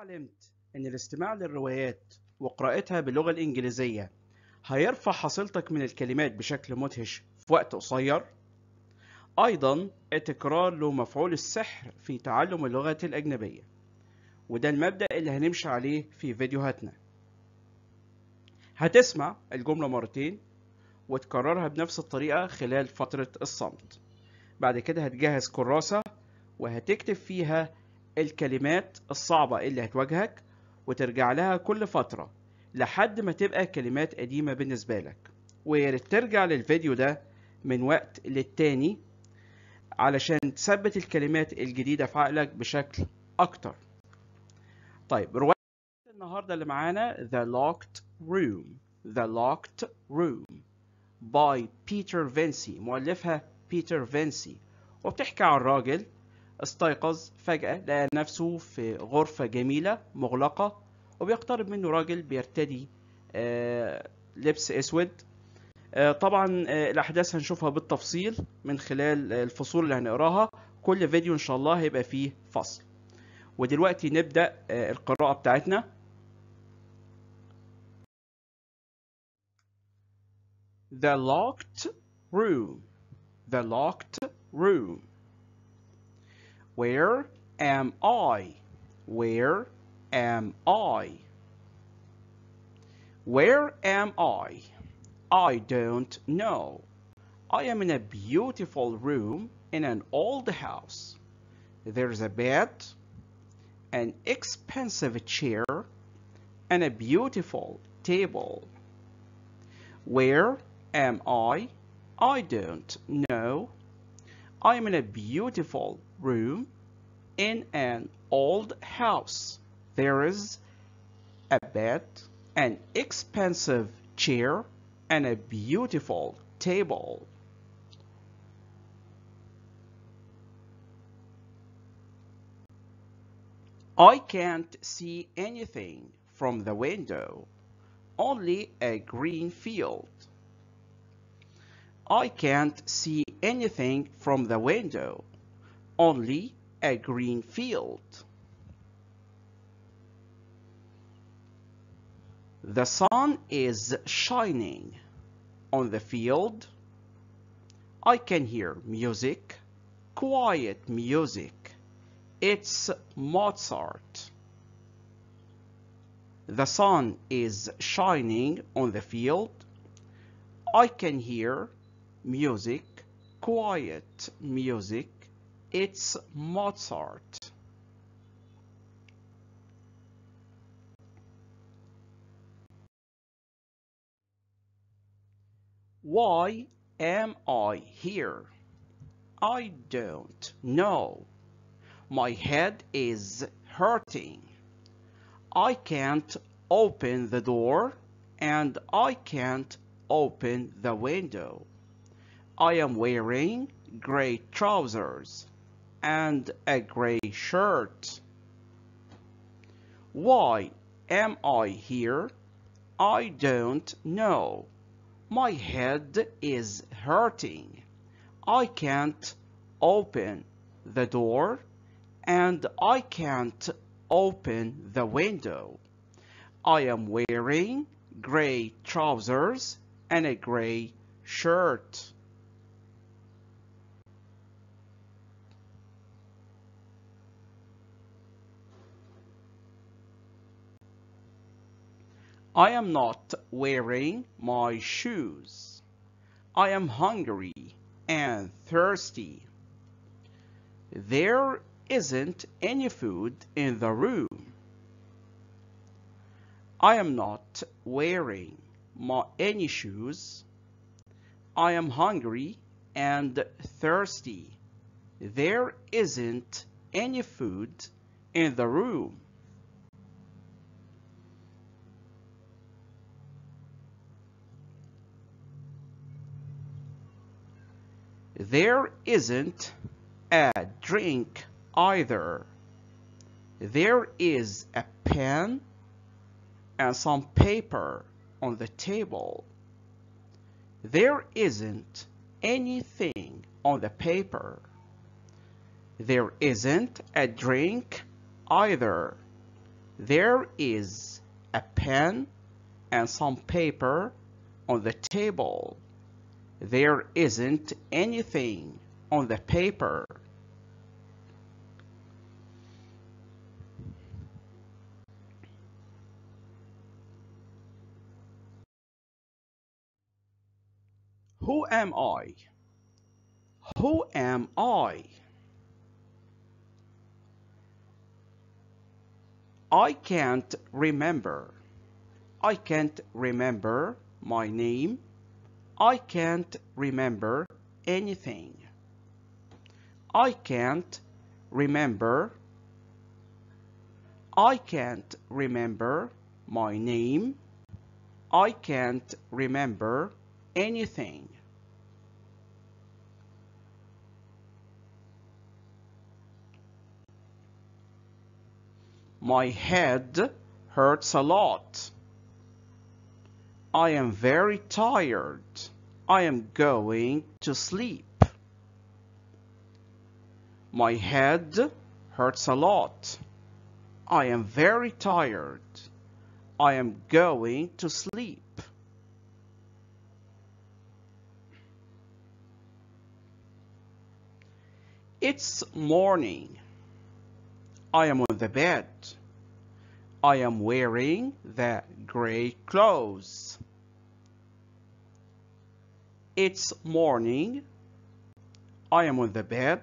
علمت أن الاستماع للروايات وقراءتها باللغة الإنجليزية هيرفع حصيلتك من الكلمات بشكل مدهش في وقت قصير أيضا التكرار له مفعول السحر في تعلم اللغة الأجنبية وده المبدأ اللي هنمشي عليه في فيديوهاتنا هتسمع الجملة مرتين وتكررها بنفس الطريقة خلال فترة الصمت بعد كده هتجهز كراسة وهتكتب فيها الكلمات الصعبة اللي هتواجهك وترجع لها كل فترة لحد ما تبقى كلمات قديمة بالنسبة لك وياريت ترجع للفيديو ده من وقت للتاني علشان تثبت الكلمات الجديدة في عقلك بشكل أكتر طيب رواية النهاردة اللي معانا The Locked Room The Locked Room by Peter Vinci مؤلفها بيتر Vinci وبتحكي عن راجل استيقظ فجأة لقى نفسه في غرفة جميلة مغلقة وبيقترب منه راجل بيرتدي آه، لبس اسود آه، طبعا آه، الاحداث هنشوفها بالتفصيل من خلال الفصول اللي هنقراها كل فيديو ان شاء الله هيبقى فيه فصل ودلوقتي نبدأ القراءة بتاعتنا The locked room The locked room Where am I? Where am I? Where am I? I don't know. I am in a beautiful room in an old house. There's a bed, an expensive chair, and a beautiful table. Where am I? I don't know. I am in a beautiful room in an old house. There is a bed, an expensive chair, and a beautiful table. I can't see anything from the window, only a green field. I can't see anything from the window, only a green field. The sun is shining on the field. I can hear music, quiet music. It's Mozart. The sun is shining on the field. I can hear music, quiet music. It's Mozart. Why am I here? I don't know. My head is hurting. I can't open the door and I can't open the window. I am wearing gray trousers and a gray shirt. Why am I here? I don't know. My head is hurting. I can't open the door and I can't open the window. I am wearing gray trousers and a gray shirt. I am not wearing my shoes. I am hungry and thirsty. There isn't any food in the room. I am not wearing my any shoes. I am hungry and thirsty. There isn't any food in the room. There isn't a drink either. There is a pen and some paper on the table. There isn't anything on the paper. There isn't a drink either. There is a pen and some paper on the table. There isn't anything on the paper. Who am I? Who am I? I can't remember. I can't remember my name I can't remember anything. I can't remember. I can't remember my name. I can't remember anything. My head hurts a lot. I am very tired. I am going to sleep. My head hurts a lot. I am very tired. I am going to sleep. It's morning. I am on the bed. I am wearing the gray clothes. It's morning. I am on the bed.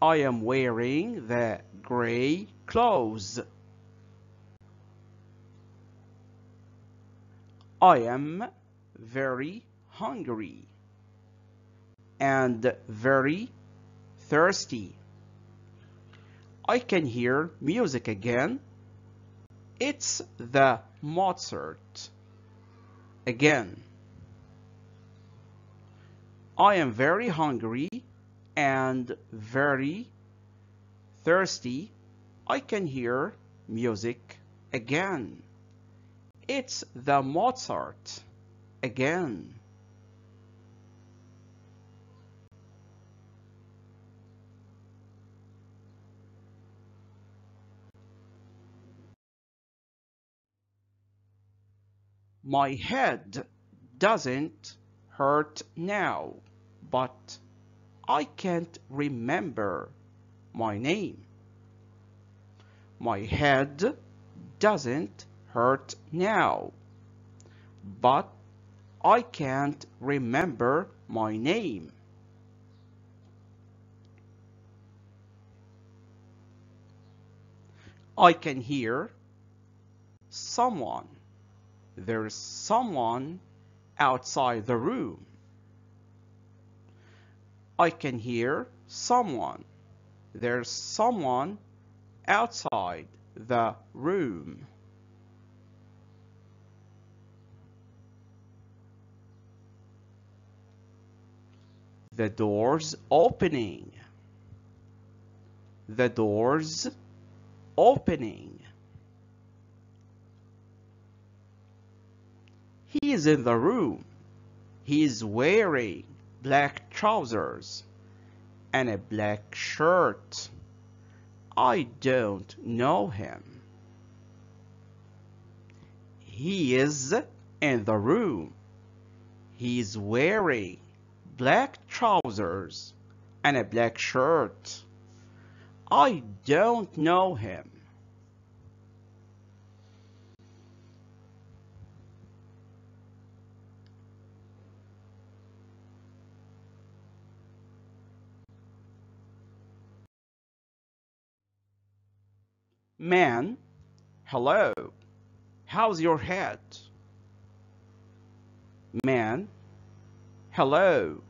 I am wearing the gray clothes. I am very hungry and very thirsty. I can hear music again. It's the Mozart again. I am very hungry and very thirsty. I can hear music again. It's the Mozart again. My head doesn't hurt now but I can't remember my name. My head doesn't hurt now, but I can't remember my name. I can hear someone. There's someone outside the room. I can hear someone. There's someone outside the room. The door's opening. The door's opening. He is in the room. He is wearing black trousers and a black shirt. I don't know him. He is in the room. He is wearing black trousers and a black shirt. I don't know him. Man, hello, how's your head? Man, hello,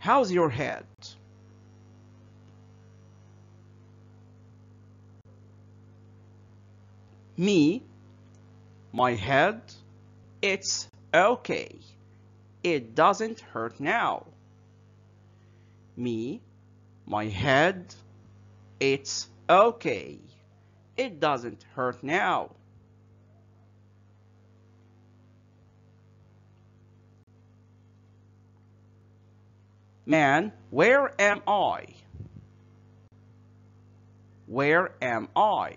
how's your head? Me, my head, it's okay. It doesn't hurt now. Me, my head, it's okay. It doesn't hurt now. Man, where am I? Where am I?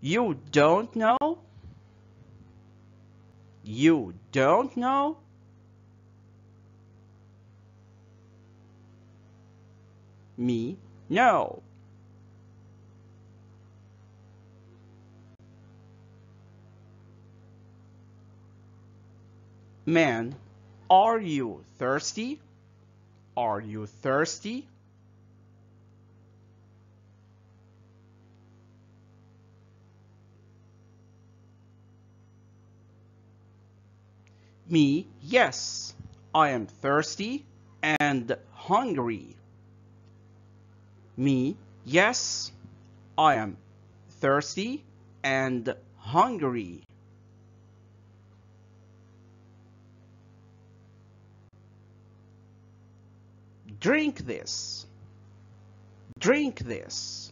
You don't know? You don't know? Me, no. Man, are you thirsty? Are you thirsty? me, Yes, I am thirsty and hungry. Me, Yes, I am thirsty and hungry. Drink this. Drink this.